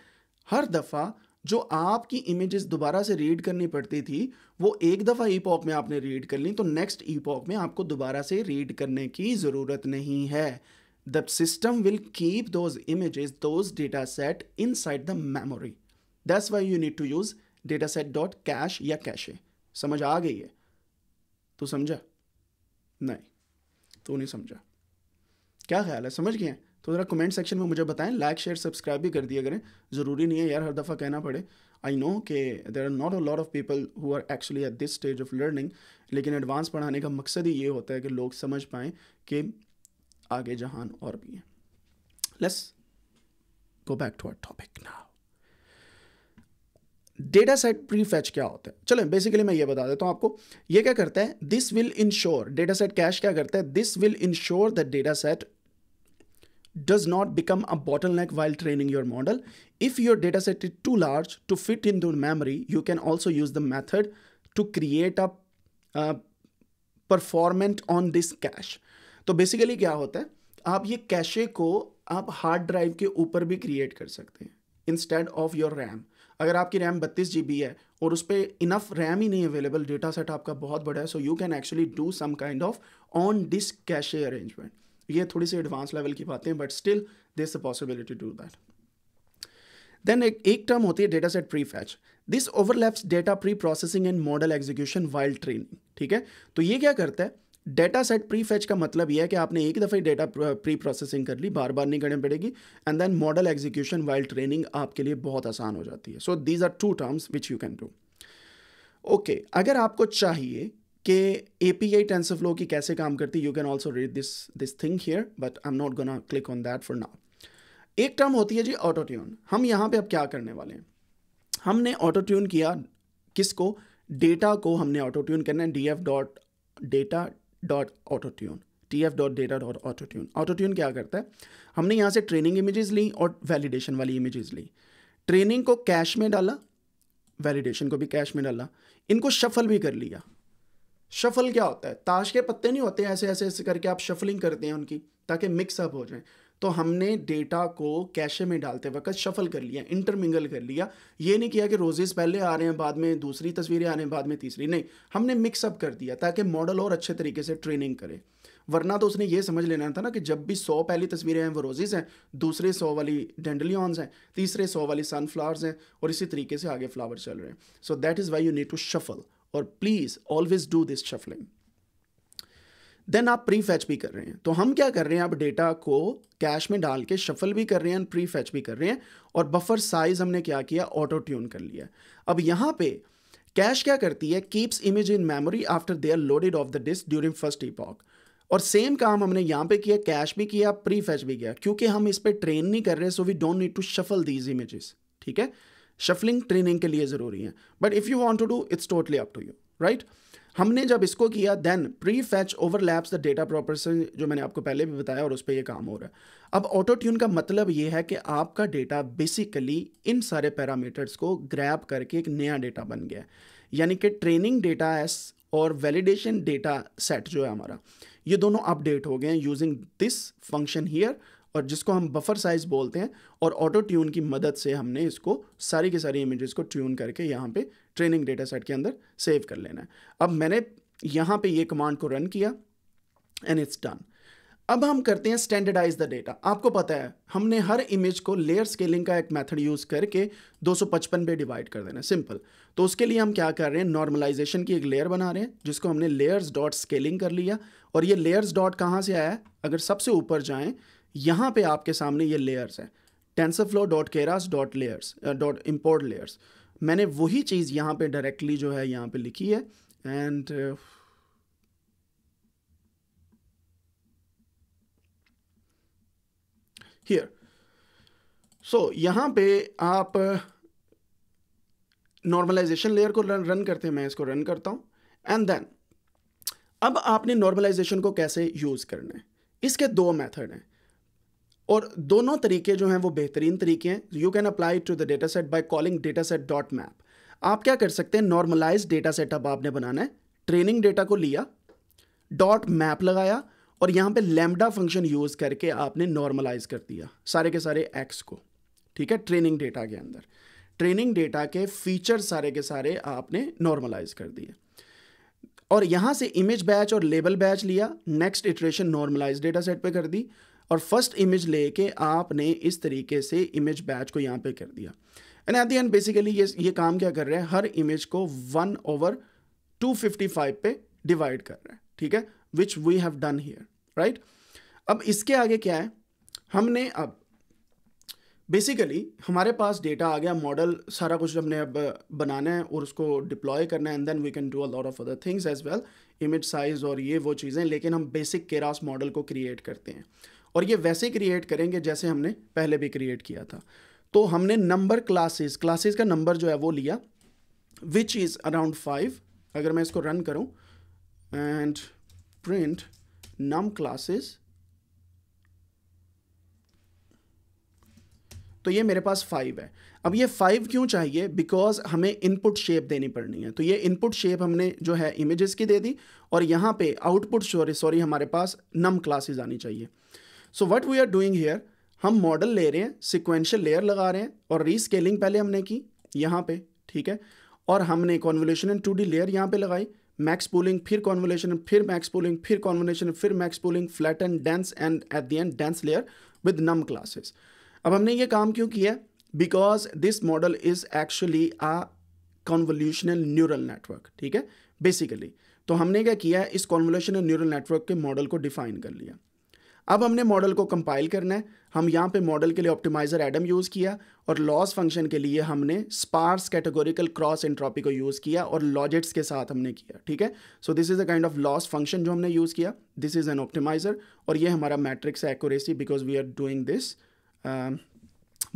Speaker 1: हर दफ़ा जो आपकी इमेजेस दोबारा से रीड करनी पड़ती थी वो एक दफ़ा ई पॉक में आपने रीड कर ली तो नेक्स्ट ई पॉक में आपको दोबारा से रीड करने की ज़रूरत नहीं है the system will keep those images, those data set inside the memory. That's why you need to use dataset.cache या cache. समझ आ गई है तो समझा नहीं तो नहीं समझा क्या ख्याल है समझ गए हैं तो ज़रा कमेंट सेक्शन में मुझे बताएं लाइक शेयर सब्सक्राइब भी कर दिया करें ज़रूरी नहीं है यार हर दफ़ा कहना पड़े आई नो के there are not a lot of people who are actually at this stage of learning लेकिन एडवांस पढ़ाने का मकसद ही ये होता है कि लोग समझ पाएँ कि आगे जहान और भी हैं let's go back to our topic now data set prefetch क्या होता है चलो बेसिकली मैं ये बता देता हूं आपको ये क्या करता है this will ensure data set cache क्या करता है this will ensure the data set does not become a bottleneck while training your model if your data set is too large to fit into memory you can also use the method to create a performant on disk cache तो basically क्या होता है आप ये cache को आप hard drive के ऊपर भी क्रिएट कर सकते हैं इंस्टेड ऑफ योर रैम अगर आपकी रैम बत्तीस जी है और उस पर इनफ रैम ही नहीं अवेलेबल डेटा सेट आपका बहुत बड़ा है so you can actually do some kind of on disk cache arrangement ये थोड़ी सी एडवांस लेवल की बातें but still this a possibility to that then एक एक टर्म होती है data set prefetch this overlaps data preprocessing and model execution while training ठीक है तो ये क्या करता है डेटा सेट प्री फेच का मतलब यह है कि आपने एक दफ़े डेटा प्री प्रोसेसिंग कर ली बार बार नहीं करनी पड़ेगी and then model execution while training आपके लिए बहुत आसान हो जाती है so these are two terms which you can do okay अगर आपको चाहिए कि ए पी आई टेंसरफ्लो की कैसे काम करती you can also read this this thing here but I am not gonna click on that for now एक term होती है जी ऑटो ट्यून हम यहाँ पे अब क्या करने वाले हैं हमने ऑटो ट्यून किया किसको डेटा को हमने ऑटो ट्यून करना है D F dot data dot autotune T F dot data dot autotune autotune क्या करता है हमने यहाँ से ट्रेनिंग इमेजेस ली और वैलिडेशन वाली इमेजेस ली ट्रेनिंग को कैश में डाला वैलिडेशन को भी कैश में डाला इनको शफल भी कर लिया शफल क्या होता है ताश के पत्ते नहीं होते ऐसे ऐसे ऐसे करके आप शफलिंग करते हैं उनकी ताकि मिक्सअप हो जाए तो हमने डेटा को कैशे में डालते वक्त शफल कर लिया इंटरमिंगल कर लिया ये नहीं किया कि रोजेज़ पहले आ रहे हैं बाद में दूसरी तस्वीरें आ रहे हैं बाद में तीसरी नहीं हमने मिक्सअप कर दिया ताकि मॉडल और अच्छे तरीके से ट्रेनिंग करे वरना तो उसने ये समझ लेना था ना कि जब भी सौ पहली तस्वीरें हैं वो रोजेज़ हैं दूसरे सौ वाली डेंडलियॉन्स हैं तीसरे सौ वाली सनफ्लावर्स हैं और इसी तरीके से आगे फ्लावर चल रहे हैं so that is why you need to shuffle और please always do this shuffling then आप प्री फैच भी कर रहे हैं तो हम क्या कर रहे हैं आप डेटा को कैश में डाल के शफल भी कर रहे हैं प्री फैच भी कर रहे हैं और बफर साइज हमने क्या किया ऑटो ट्यून कर लिया अब यहाँ पे कैश क्या करती है keeps image in memory after they are loaded off the disk during first epoch और सेम काम हमने यहाँ पे किया कैश भी किया प्री फैच भी किया क्योंकि हम इस पर ट्रेन नहीं कर रहे so we don't need to shuffle these images ठीक है शफलिंग ट्रेनिंग के लिए ज़रूरी है but if you want to do it's totally up to you right हमने जब इसको किया then prefetch overlaps the data preprocessing जो मैंने आपको पहले भी बताया और उस पर यह काम हो रहा है अब ऑटो ट्यून का मतलब ये है कि आपका डेटा बेसिकली इन सारे पैरामीटर्स को ग्रैप करके एक नया डेटा बन गया यानी कि ट्रेनिंग डेटा एस और वैलिडेशन डेटा सेट जो है हमारा ये दोनों अपडेट हो गए हैं यूजिंग दिस फंक्शन हीयर और जिसको हम बफर साइज़ बोलते हैं और ऑटो ट्यून की मदद से हमने इसको सारी की सारी इमेजेस को ट्यून करके यहाँ पे ट्रेनिंग डेटा सेट के अंदर सेव कर लेना है अब मैंने यहाँ पे ये कमांड को रन किया एंड इट्स डन अब हम करते हैं स्टैंडर्डाइज द डेटा आपको पता है हमने हर इमेज को लेयर स्केलिंग का एक मेथड यूज़ करके 255 पे डिवाइड कर देना सिंपल तो उसके लिए हम क्या कर रहे हैं नॉर्मलाइजेशन की एक लेयर बना रहे हैं जिसको हमने लेयर्स डॉट स्केलिंग कर लिया और ये लेयर्स डॉट कहाँ से आया अगर सबसे ऊपर जाएं यहाँ पे आपके सामने ये लेयर्स हैं flow dot Keras dot layers dot import layers मैंने वही चीज़ यहाँ पे डायरेक्टली जो है यहाँ पे लिखी है एंड हियर सो यहाँ पे आप नॉर्मलाइजेशन uh, लेयर को रन रन करते हैं मैं इसको रन करता हूँ एंड देन अब आपने नॉर्मलाइजेशन को कैसे यूज़ करना है इसके दो मेथड हैं और दोनों तरीके जो हैं वो बेहतरीन तरीके हैं you can apply to the data set by calling data set dot map आप क्या कर सकते हैं नॉर्मलाइज डेटा सेट अब आपने बनाना है ट्रेनिंग डेटा को लिया डॉट मैप लगाया और यहाँ पे लेमडा फंक्शन यूज़ करके आपने नॉर्मलाइज कर दिया सारे के सारे एक्स को ठीक है ट्रेनिंग डेटा के अंदर ट्रेनिंग डेटा के फीचर सारे के सारे आपने नॉर्मलाइज कर दिए और यहाँ से इमेज बैच और लेबल बैच लिया next iteration normalize data set पर कर दी और फर्स्ट इमेज लेके आपने इस तरीके से इमेज बैच को यहाँ पे कर दिया and at the end basically ये ये काम क्या कर रहे हैं हर इमेज को one over two fifty five पे डिवाइड कर रहे हैं ठीक है which we have done here right अब इसके आगे क्या है हमने अब बेसिकली हमारे पास डेटा आ गया मॉडल सारा कुछ हमने अब बनाना है और उसको डिप्लॉय करना है and then we can do a lot of other things as well image size और ये वो चीज़ें लेकिन हम बेसिक केरास मॉडल को क्रिएट करते हैं और ये वैसे क्रिएट करेंगे जैसे हमने पहले भी क्रिएट किया था तो हमने नंबर क्लासेस क्लासेस का नंबर जो है वो लिया विच इज़ अराउंड फाइव अगर मैं इसको रन करूं एंड प्रिंट नम क्लासेस तो ये मेरे पास फाइव है अब ये फाइव क्यों चाहिए बिकॉज हमें इनपुट शेप देनी पड़नी है तो ये इनपुट शेप हमने जो है इमेजेस की दे दी और यहां पे आउटपुट सॉरी सॉरी हमारे पास नम क्लासेस आनी चाहिए so what we are doing here हम मॉडल ले रहे हैं सिक्वेंशियल लेयर लगा रहे हैं और रीस्केलिंग पहले हमने की यहाँ पे ठीक है और हमने convolution and two D layer यहाँ पे लगाई मैक्स पोलिंग फिर कॉन्वोलेशन फिर मैक्स पोलिंग फिर कॉन्वोलेशन फिर max pooling flat and dense and at the end dense layer with num classes अब हमने ये काम क्यों किया because this model is actually a convolutional neural network ठीक है बेसिकली तो हमने क्या किया इस कॉन्वोल्यूशनल न्यूरल नेटवर्क के मॉडल को डिफाइन कर लिया अब हमने मॉडल को कंपाइल करना है हम यहाँ पे मॉडल के लिए ऑप्टिमाइज़र एडम यूज़ किया और लॉस फंक्शन के लिए हमने स्पार्स कैटेगोरिकल क्रॉस एंट्रॉपी को यूज़ किया और लॉजिट्स के साथ हमने किया ठीक है so this is a kind of loss function जो हमने यूज़ किया दिस इज़ एन ऑप्टिमाइज़र और ये हमारा मैट्रिक्स है accuracy because we are doing this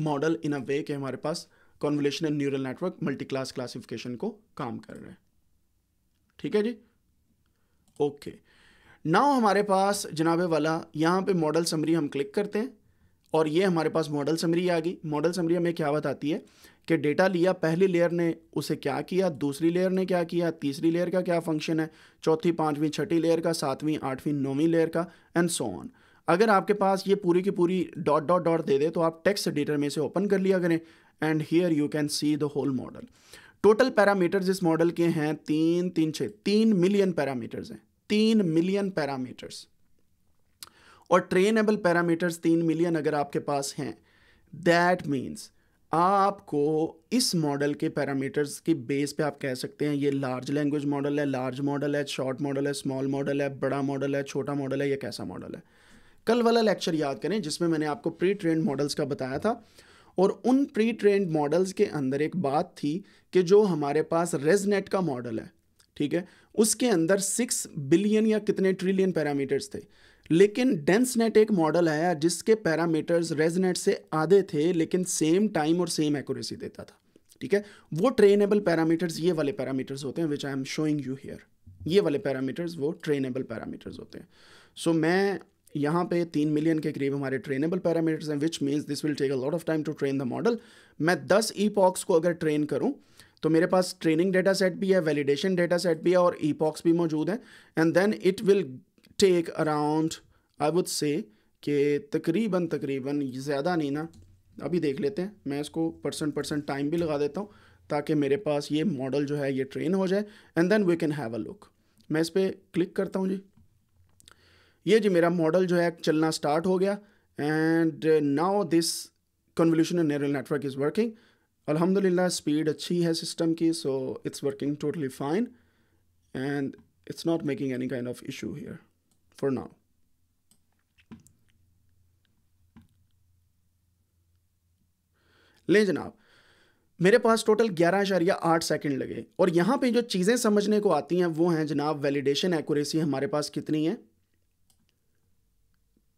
Speaker 1: model in a way के हमारे पास convolution and neural network multi class classification को काम कर रहे हैं ठीक है जी ओके okay. नाउ हमारे पास जनाब वाला यहाँ पे मॉडल समरी हम क्लिक करते हैं और ये हमारे पास मॉडल समरी आ गई मॉडल समरी हमें क्या बताती है कि डेटा लिया पहली लेयर ने उसे क्या किया दूसरी लेयर ने क्या किया तीसरी लेयर का क्या फंक्शन है चौथी पाँचवीं छठी लेयर का सातवीं आठवीं नौवीं लेयर का एंड सो ऑन अगर आपके पास ये पूरी की पूरी डॉट डॉट डॉट दे दे तो आप टेक्स्ट एडिटर में से ओपन कर लिया करें and here you can see the whole model total parameters इस मॉडल के हैं तीन तीन छः तीन मिलियन पैरामीटर्स हैं तीन मिलियन पैरामीटर्स और ट्रेनेबल पैरामीटर्स तीन मिलियन अगर आपके पास हैं दैट मीन्स आपको इस मॉडल के पैरामीटर्स की बेस पे आप कह सकते हैं ये लार्ज लैंग्वेज मॉडल है लार्ज मॉडल है शॉर्ट मॉडल है स्मॉल मॉडल है बड़ा मॉडल है छोटा मॉडल है या कैसा मॉडल है कल वाला लेक्चर याद करें जिसमें मैंने आपको प्री ट्रेंड मॉडल्स का बताया था और उन प्री ट्रेंड मॉडल्स के अंदर एक बात थी कि जो हमारे पास रेजनेट का मॉडल है ठीक है उसके अंदर सिक्स बिलियन या कितने ट्रिलियन पैरामीटर्स थे लेकिन डेंस नेट एक मॉडल आया जिसके पैरामीटर्स रेजनेट से आधे थे लेकिन सेम टाइम और सेम एक्यूरेसी देता था ठीक है वो ट्रेनेबल पैरामीटर्स ये वाले पैरामीटर्स होते हैं which I am showing you here ये वाले पैरामीटर्स वो ट्रेनेबल पैरामीटर्स होते हैं सो so, मैं यहाँ पे तीन मिलियन के करीब हमारे ट्रेनेबल पैरामीटर्स हैं which means this will take a lot of time to train the model मैं दस ई e को अगर ट्रेन करूँ तो मेरे पास ट्रेनिंग डेटा सेट भी है वैलिडेशन डेटा सेट भी है और ईपॉक्स भी मौजूद है and then it will take around I would say कि तकरीबन तकरीबन ज़्यादा नहीं ना अभी देख लेते हैं मैं इसको परसेंट परसेंट टाइम भी लगा देता हूँ ताकि मेरे पास ये मॉडल जो है ये ट्रेन हो जाए and then we can have a look मैं इस पर क्लिक करता हूँ जी ये जी मेरा मॉडल जो है चलना स्टार्ट हो गया and now this convolution neural network is working अल्हम्दुलिल्लाह स्पीड अच्छी है सिस्टम की so it's working totally fine and it's not making any kind of issue here for now ले जनाब मेरे पास टोटल ग्यारह इशारिया आठ सेकेंड लगे और यहाँ पे जो चीज़ें समझने को आती हैं वो हैं जनाब वैलिडेशन एक्यूरेसी हमारे पास कितनी है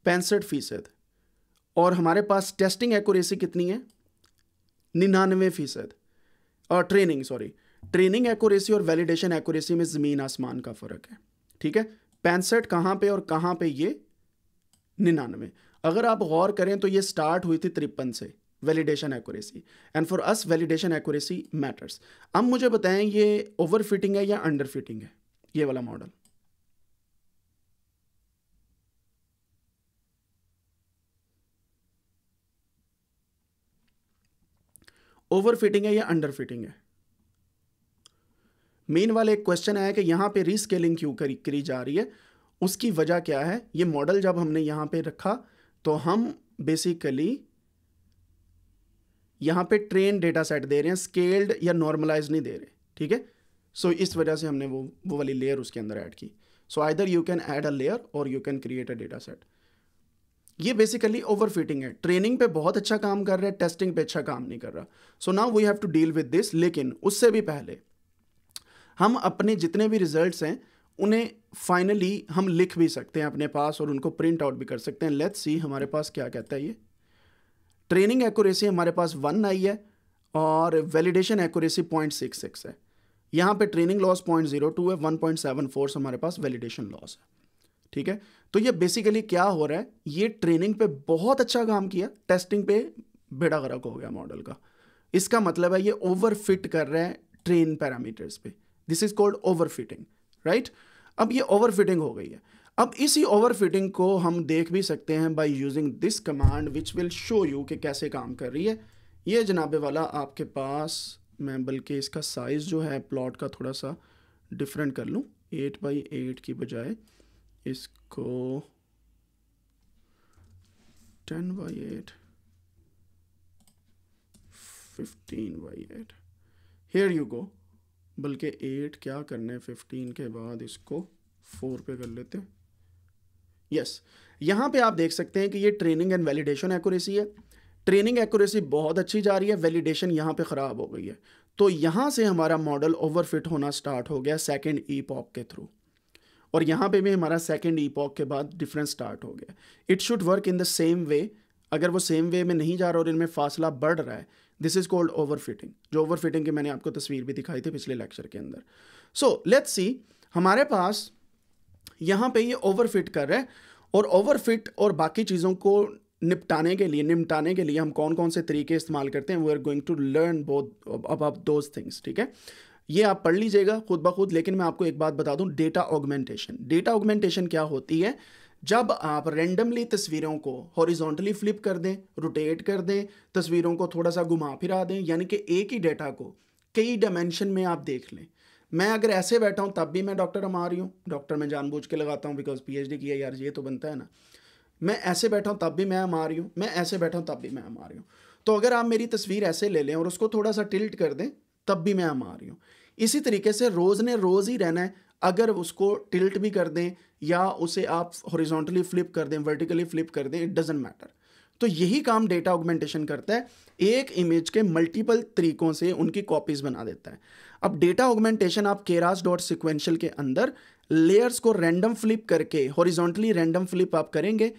Speaker 1: पैंसठ फीसद और हमारे पास टेस्टिंग एक्यूरेसी कितनी है निन्यानवे फीसद ट्रेनिंग सॉरी ट्रेनिंग एक्यूरेसी और वैलिडेशन एक्यूरेसी में ज़मीन आसमान का फ़र्क है ठीक है पैंसठ कहाँ पे और कहाँ पे ये निन्यानवे अगर आप गौर करें तो ये स्टार्ट हुई थी तिरपन से validation accuracy and for us validation accuracy matters अब मुझे बताएं ये ओवर फिटिंग है या अंडर फिटिंग है ये वाला मॉडल ओवर फिटिंग है या अंडर फिटिंग है मेन वाला एक क्वेश्चन आया कि यहां पे रीस्केलिंग क्यों करी करी जा रही है उसकी वजह क्या है ये मॉडल जब हमने यहां पे रखा तो हम बेसिकली यहां पे ट्रेन डेटा सेट दे रहे हैं स्केल्ड या नॉर्मलाइज नहीं दे रहे ठीक है सो इस वजह से हमने वो वो वाली लेयर उसके अंदर ऐड की so either you can add a layer और you can create a data set ये बेसिकली ओवर फिटिंग है ट्रेनिंग पे बहुत अच्छा काम कर रहा है टेस्टिंग पे अच्छा काम नहीं कर रहा so now we have to deal with this लेकिन उससे भी पहले हम अपने जितने भी रिजल्ट्स हैं उन्हें फाइनली हम लिख भी सकते हैं अपने पास और उनको प्रिंट आउट भी कर सकते हैं लेट्स सी हमारे पास क्या कहता है ये ट्रेनिंग एक्यूरेसी हमारे पास वन आई है और validation accuracy point six six है यहाँ पे training loss point zero two है वन पॉइंट सेवन फोर हमारे पास वैलिडेशन लॉस है ठीक है तो ये बेसिकली क्या हो रहा है ये ट्रेनिंग पे बहुत अच्छा काम किया टेस्टिंग पे बेड़ा गर्क हो गया मॉडल का इसका मतलब है ये ओवर फिट कर रहे हैं ट्रेन पैरामीटर्स पे this is called over fitting right अब ये ओवर फिटिंग हो गई है अब इसी ओवर फिटिंग को हम देख भी सकते हैं by using this command which will show you कि कैसे काम कर रही है ये जनाबे वाला आपके पास मैं बल्कि इसका साइज़ जो है प्लॉट का थोड़ा सा डिफरेंट कर लूँ एट बाई एट की बजाय इसको ten by eight fifteen by eight here you go बल्कि एट क्या करने फिफ्टीन के बाद इसको फोर पे कर लेते हैं यस yes. यहां पे आप देख सकते हैं कि ये ट्रेनिंग एंड वैलिडेशन एक्यूरेसी है ट्रेनिंग एक्यूरेसी बहुत अच्छी जा रही है वैलिडेशन यहां पे ख़राब हो गई है तो यहां से हमारा मॉडल ओवरफिट होना स्टार्ट हो गया सेकंड ई पॉप के थ्रू और यहाँ पे भी हमारा सेकेंड ईपॉक के बाद डिफरेंस स्टार्ट हो गया it should work in the same way अगर वो सेम वे में नहीं जा रहा और इनमें फासला बढ़ रहा है this is called over fitting जो ओवर फिटिंग की मैंने आपको तस्वीर भी दिखाई थी पिछले लेक्चर के अंदर सो लेट्स सी हमारे पास यहाँ पे ये यह ओवर फिट कर रहा है और ओवर फिट और बाकी चीज़ों को निपटाने के लिए निपटाने के लिए हम कौन कौन से तरीके इस्तेमाल करते हैं we are going to learn both about those things ठीक है ये आप पढ़ लीजिएगा खुद ब खुद लेकिन मैं आपको एक बात बता दूं डेटा ऑगमेंटेशन डेटा ऑगमेंटेशन क्या होती है जब आप रेंडमली तस्वीरों को हॉरिजॉन्टली फ्लिप कर दें रोटेट कर दें तस्वीरों को थोड़ा सा घुमा फिरा दें यानी कि एक ही डेटा को कई डायमेंशन में आप देख लें मैं अगर ऐसे बैठा हूँ तब भी मैं डॉक्टर हम आ रही हूँ डॉक्टर मैं जानबूझ के लगाता हूँ बिकॉज डी किया यार ये तो बनता है ना मैं ऐसे बैठा हूँ तब भी मैं हम आ रही हूँ मैं ऐसे बैठा हूँ तब भी मैं हम आ रही हूँ तो अगर आप मेरी तस्वीर ऐसे ले लें और उसको थोड़ा सा टिल्ट कर दें तब भी मैं हम आ रही हूँ इसी तरीके से रोज़ ने रोज़ ही रहना है अगर उसको टिल्ट भी कर दें या उसे आप हॉरिजॉन्टली फ्लिप कर दें वर्टिकली फ्लिप कर दें इट डजेंट मैटर तो यही काम डेटा ऑगमेंटेशन करता है एक इमेज के मल्टीपल तरीकों से उनकी कॉपीज बना देता है अब डेटा ऑगमेंटेशन आप केरास डॉट सिक्वेंशियल के अंदर लेयर्स को रैंडम फ्लिप करके हॉरिजॉन्टली रैंडम फ्लिप आप करेंगे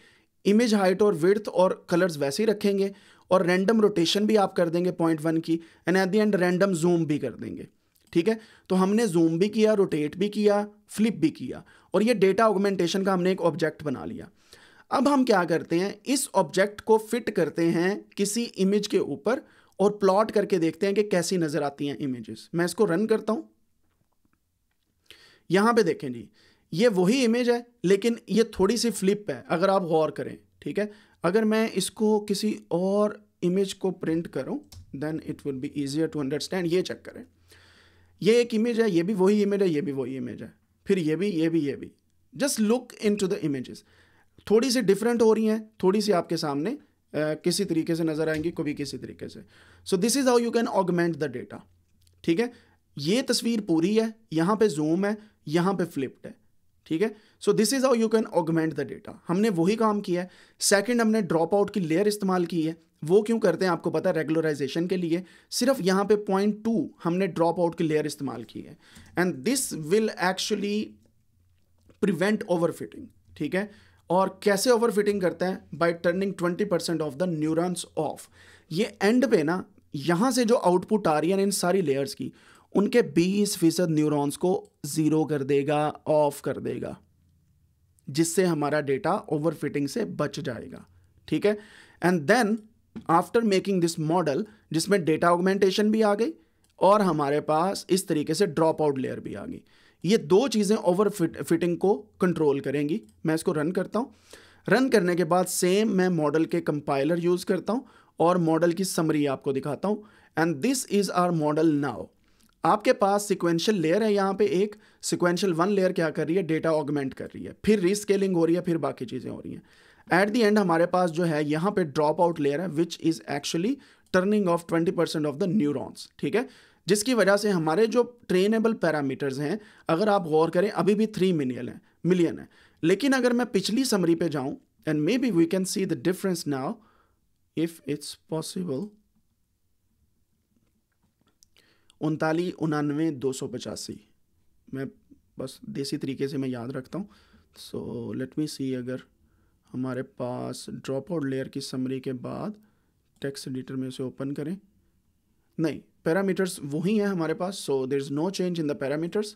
Speaker 1: इमेज हाइट और विर्थ और कलर्स वैसे ही रखेंगे और रैंडम रोटेशन भी आप कर देंगे पॉइंट वन की and at the end random zoom भी कर देंगे ठीक है तो हमने जूम भी किया रोटेट भी किया फ्लिप भी किया और ये डेटा ऑगमेंटेशन का हमने एक ऑब्जेक्ट बना लिया अब हम क्या करते हैं इस ऑब्जेक्ट को फिट करते हैं किसी इमेज के ऊपर और प्लॉट करके देखते हैं कि कैसी नज़र आती हैं इमेजेस मैं इसको रन करता हूं यहां पे देखें जी ये वही इमेज है लेकिन ये थोड़ी सी फ्लिप है अगर आप गौर करें ठीक है अगर मैं इसको किसी और इमेज को प्रिंट करो then it will be easier to understand ये चेक करें ये एक इमेज है ये भी वही इमेज है ये भी वही इमेज है फिर ये भी ये भी ये भी just look in to the images थोड़ी सी डिफरेंट हो रही हैं थोड़ी सी आपके सामने uh, किसी तरीके से नज़र आएंगी कभी किसी तरीके से so this is how you can augment the data ठीक है ये तस्वीर पूरी है यहाँ पे जूम है यहाँ पे फ्लिप्ड है ठीक है so this is how you can augment the data हमने वही काम किया है सेकेंड हमने ड्रॉप आउट की लेयर इस्तेमाल की है वो क्यों करते हैं आपको पता है रेगुलराइजेशन के लिए सिर्फ यहाँ पे पॉइंट टू हमने ड्रॉप आउट की लेयर इस्तेमाल की है and this will actually prevent overfitting ठीक है और कैसे ओवरफिटिंग करते हैं by turning twenty percent of the neurons off ये एंड पे ना यहाँ से जो आउटपुट आ रही है ना इन सारी लेयर्स की उनके 20 फीसद न्यूरॉन्स को ज़ीरो कर देगा ऑफ कर देगा जिससे हमारा डेटा ओवरफिटिंग से बच जाएगा ठीक है and then after making this model जिसमें डेटा ऑगमेंटेशन भी आ गई और हमारे पास इस तरीके से ड्रॉप आउट लेयर भी आ गई ये दो चीज़ें ओवर फिट फिटिंग को कंट्रोल करेंगी मैं इसको रन करता हूँ रन करने के बाद सेम मैं मॉडल के कंपाइलर यूज़ करता हूँ और मॉडल की समरी आपको दिखाता हूँ and this is our model now आपके पास सिक्वेंशियल लेयर है यहाँ पे एक सिक्वेंशियल वन लेयर क्या कर रही है डेटा ऑगमेंट कर रही है फिर रीस्केलिंग हो रही है फिर बाकी चीज़ें हो रही हैं एट दी एंड हमारे पास जो है यहाँ पे ड्रॉप आउट लेयर है which is actually turning off twenty percent of the neurons ठीक है जिसकी वजह से हमारे जो ट्रेनेबल पैरामीटर्स हैं अगर आप गौर करें अभी भी थ्री मिलियन है मिलियन है लेकिन अगर मैं पिछली समरी पे जाऊं and maybe we can see the difference now if it's possible उनतालीस उनानवे दो सौ पचासी मैं बस देसी तरीके से मैं याद रखता हूँ सो लेट मी सी अगर हमारे पास ड्रॉप आउट लेयर की समरी के बाद टेक्स्ट एडिटर में उसे ओपन करें नहीं पैरामीटर्स वही हैं हमारे पास so there is no change in the parameters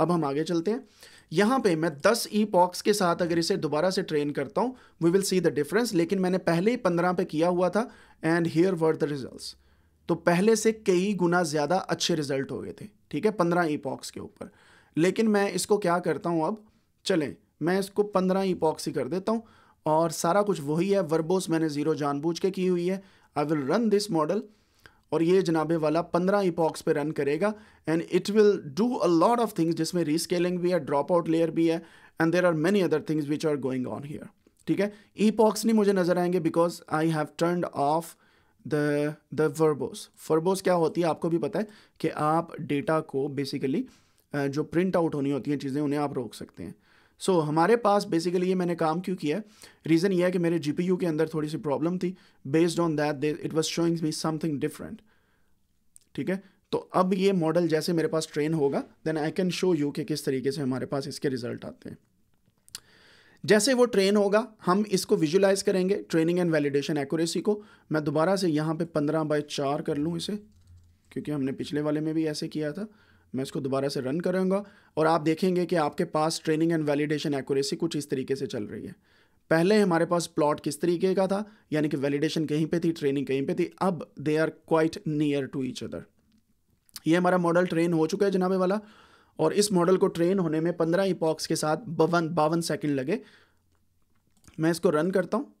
Speaker 1: अब हम आगे चलते हैं यहाँ पे मैं 10 ई पॉक्स के साथ अगर इसे दोबारा से ट्रेन करता हूँ we will see the difference लेकिन मैंने पहले ही 15 पे किया हुआ था and here were the result तो पहले से कई गुना ज़्यादा अच्छे रिजल्ट हो गए थे ठीक है पंद्रह ईपॉक्स के ऊपर लेकिन मैं इसको क्या करता हूँ अब चलें मैं इसको पंद्रह ईपॉक्स ही कर देता हूँ और सारा कुछ वही है वर्बोस मैंने ज़ीरो जानबूझ के की हुई है I will run this model और ये जनाबे वाला पंद्रह इपॉक्स पे रन करेगा and it will do a lot of things जिसमें रीस्केलिंग भी है ड्रॉप आउट लेयर भी है and there are many other things which are going on here ठीक है ई पॉक्स नहीं मुझे नज़र आएंगे because I have turned off the the verbose verbose क्या होती है आपको भी पता है कि आप डेटा को बेसिकली जो प्रिंट आउट होनी होती हैं चीज़ें उन्हें आप रोक सकते हैं सो so, हमारे पास बेसिकली ये मैंने काम क्यों किया रीज़न ये है कि मेरे जी के अंदर थोड़ी सी प्रॉब्लम थी based on that they it was showing me something different ठीक है तो अब ये मॉडल जैसे मेरे पास ट्रेन होगा then I can show you कि किस तरीके से हमारे पास इसके रिजल्ट आते हैं जैसे वो ट्रेन होगा हम इसको विजुलाइज करेंगे ट्रेनिंग एंड वैलिडेशन एक्यूरेसी को मैं दोबारा से यहाँ पे पंद्रह बाई चार कर लूँ इसे क्योंकि हमने पिछले वाले में भी ऐसे किया था मैं इसको दोबारा से रन करूँगा और आप देखेंगे कि आपके पास ट्रेनिंग एंड वैलिडेशन एक्यूरेसी कुछ इस तरीके से चल रही है पहले हमारे पास प्लॉट किस तरीके का था यानी कि वैलिडेशन कहीं पर थी ट्रेनिंग कहीं पर थी अब they are quite near to each other ये हमारा मॉडल ट्रेन हो चुका है जनाबे वाला और इस मॉडल को ट्रेन होने में पंद्रह इपॉक्स के साथ बावन बावन सेकेंड लगे मैं इसको रन करता हूँ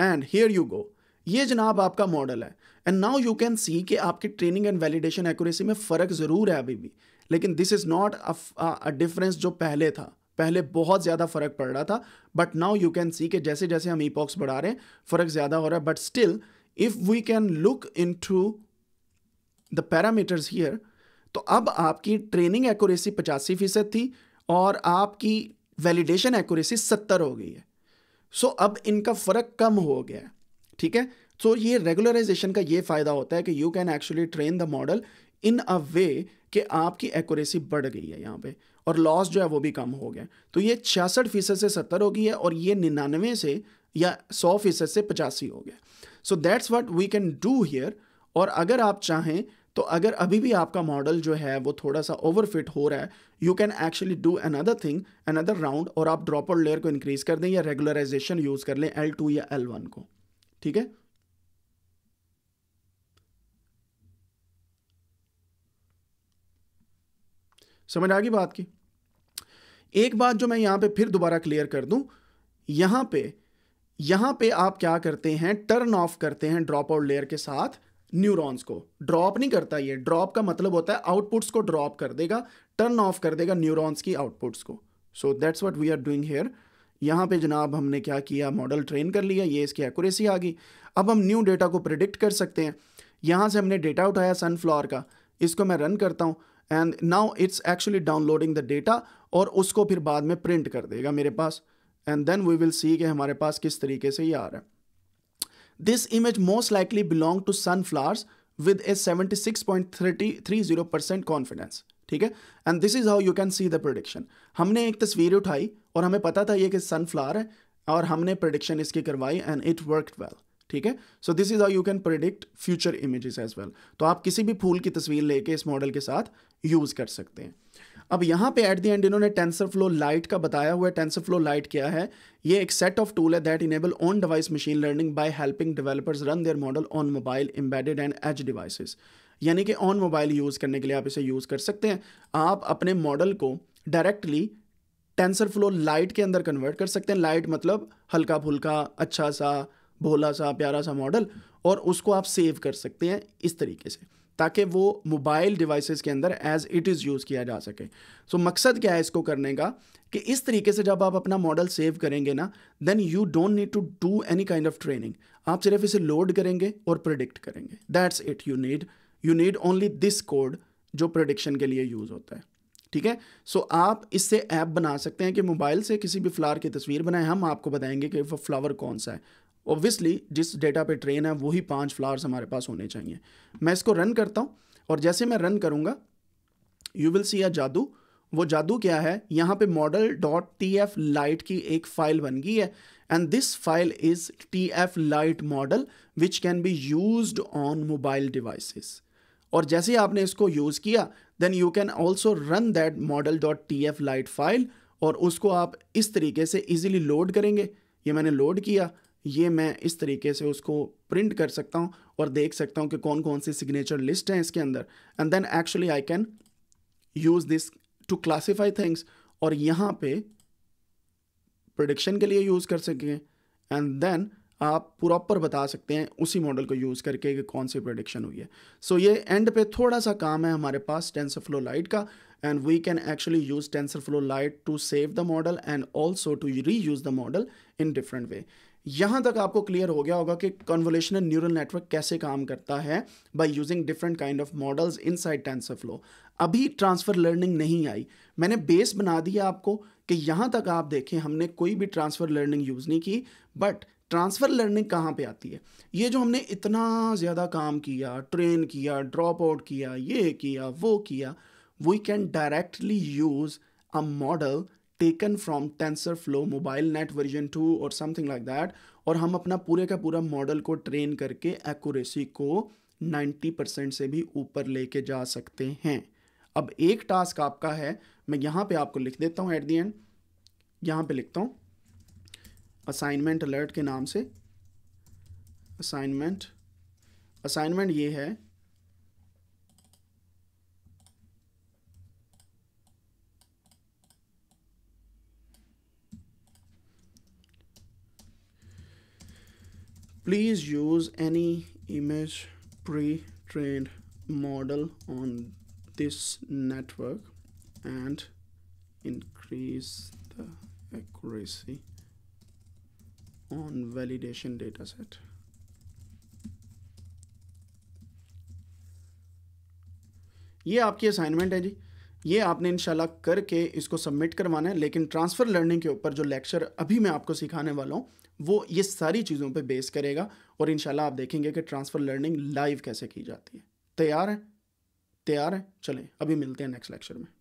Speaker 1: एंड हेयर यू गो ये जनाब आपका मॉडल है and now you can see कि आपकी ट्रेनिंग एंड वैलिडेशन एक्यूरेसी में फ़र्क ज़रूर है अभी भी लेकिन this is not a difference जो पहले था पहले बहुत ज़्यादा फ़र्क पड़ रहा था but now you can see कि जैसे जैसे हम ई पॉक्स बढ़ा रहे हैं फ़र्क ज़्यादा हो रहा है but still if we can look in to the parameters here तो अब आपकी ट्रेनिंग एक्यूरेसी पचासी फीसद थी और आपकी वैलिडेशन एक्यूरेसी सत्तर हो गई है सो so, अब इनका फ़र्क कम हो गया है ठीक है सो ये रेगुलराइजेशन का ये फ़ायदा होता है कि you can actually train the model in a way कि आपकी एक्यूरेसी बढ़ गई है यहाँ पे और लॉस जो है वो भी कम हो गया तो ये छियासठ फीसद से सत्तर हो गई है और ये निन्यानवे से या सौ फीसद से पचासी हो गया so that's what we can do here और अगर आप चाहें तो अगर अभी भी आपका मॉडल जो है वो थोड़ा सा ओवरफिट हो रहा है you can actually do another thing another round और आप ड्रॉपर लेयर को इंक्रीज कर दें या रेगुलराइजेशन यूज़ कर लें एल टू या एल वन को ठीक है समझ आ गई बात की एक बात जो मैं यहां पे फिर दोबारा क्लियर कर दूं यहां पे यहां पे आप क्या करते हैं टर्न ऑफ करते हैं ड्रॉप आउट लेयर के साथ न्यूरॉन्स को ड्रॉप नहीं करता ये ड्रॉप का मतलब होता है आउटपुट्स को ड्रॉप कर देगा टर्न ऑफ कर देगा न्यूरॉन्स की आउटपुट्स को so that's what we are doing here यहाँ पे जनाब हमने क्या किया मॉडल ट्रेन कर लिया ये इसकी एक्यूरेसी आ गई अब हम न्यू डेटा को प्रिडिक्ट कर सकते हैं यहाँ से हमने डेटा उठाया सनफ्लावर का इसको मैं रन करता हूँ and now it's actually downloading the data और उसको फिर बाद में प्रिंट कर देगा मेरे पास and then we will see कि हमारे पास किस तरीके से ये आ रहा है This image most likely belonged to sunflowers with a percent confidence ठीक है and this is how you can see the prediction हमने एक तस्वीर उठाई और हमें पता था ये कि सनफ्लावर है और हमने प्रोडिक्शन इसकी करवाई एंड इट वर्क वेल ठीक है so this is how you can predict future images as well तो आप किसी भी फूल की तस्वीर लेके इस मॉडल के साथ यूज़ कर सकते हैं अब यहाँ पे एट द एंड इन्होंने टेंसर फ्लो लाइट का बताया हुआ है टेंसर फ्लो लाइट क्या है ये एक सेट ऑफ टूल है that enable on device machine learning by helping developers run their model on mobile embedded and edge devices यानी कि ऑन मोबाइल यूज़ करने के लिए आप इसे यूज़ कर सकते हैं आप अपने मॉडल को डायरेक्टली टेंसर फ्लो लाइट के अंदर कन्वर्ट कर सकते हैं लाइट मतलब हल्का फुल्का अच्छा सा भोला सा प्यारा सा मॉडल और उसको आप सेव कर सकते हैं इस तरीके से ताकि वो मोबाइल डिवाइसेस के अंदर एज इट इज़ यूज़ किया जा सके सो so, मकसद क्या है इसको करने का कि इस तरीके से जब आप अपना मॉडल सेव करेंगे ना then you don't need to do any kind of training आप सिर्फ इसे लोड करेंगे और प्रडिक्ट करेंगे that's it you need you need only this code जो प्रडिक्शन के लिए यूज़ होता है ठीक है सो so, आप इससे ऐप बना सकते हैं कि मोबाइल से किसी भी फ्लावर की तस्वीर बनाएं हम आपको बताएंगे कि वो फ्लावर कौन सा है ऑब्वियसली जिस डेटा पे ट्रेन है वही पांच फ्लावर्स हमारे पास होने चाहिए मैं इसको रन करता हूँ और जैसे मैं रन करूँगा यू विल सी अ जादू वो जादू क्या है यहाँ पे model dot T F lite की एक फाइल बन गई है and this file is T F lite model which can be use on mobile devices और जैसे ही आपने इसको यूज़ किया then you can also run that model dot T F lite file और उसको आप इस तरीके से ईजिली लोड करेंगे ये मैंने लोड किया ये मैं इस तरीके से उसको प्रिंट कर सकता हूँ और देख सकता हूँ कि कौन कौन सी सिग्नेचर लिस्ट हैं इसके अंदर and then actually I can use this to classify things और यहाँ पे प्रोडिक्शन के लिए यूज़ कर सकें एंड देन आप प्रॉपर बता सकते हैं उसी मॉडल को यूज़ करके कि कौन सी प्रोडिक्शन हुई है सो so ये एंड पे थोड़ा सा काम है हमारे पास टेंसर फ्लो लाइट का and we can actually use TensorFlow lite to save the model and also to reuse the model in different way यहाँ तक आपको क्लियर हो गया होगा कि कन्वोलेशनल न्यूरल नेटवर्क कैसे काम करता है by using different kind of models inside TensorFlow अभी ट्रांसफ़र लर्निंग नहीं आई मैंने बेस बना दिया आपको कि यहाँ तक आप देखें हमने कोई भी ट्रांसफ़र लर्निंग यूज़ नहीं की बट ट्रांसफ़र लर्निंग कहाँ पे आती है ये जो हमने इतना ज़्यादा काम किया ट्रेन किया ड्रॉप आउट किया ये किया वो किया we can directly use a model taken taken TensorFlow MobileNet version two और समथिंग लाइक दैट और हम अपना पूरे का पूरा मॉडल को ट्रेन करके एक्यूरेसी को 90 परसेंट से भी ऊपर लेके जा सकते हैं अब एक टास्क आपका है मैं यहाँ पे आपको लिख देता हूँ एट दी एंड यहाँ पे लिखता हूँ असाइनमेंट अलर्ट के नाम से असाइनमेंट असाइनमेंट ये है Please use any image pre-trained model on this network and increase the accuracy on validation dataset. ये आपकी असाइनमेंट है जी ये आपने इनशाला करके इसको सबमिट करवाना है लेकिन ट्रांसफ़र लर्निंग के ऊपर जो लेक्चर अभी मैं आपको सिखाने वाला हूँ वो ये सारी चीज़ों पे बेस करेगा और इन आप देखेंगे कि ट्रांसफ़र लर्निंग लाइव कैसे की जाती है तैयार है तैयार है चलें अभी मिलते हैं नेक्स्ट लेक्चर में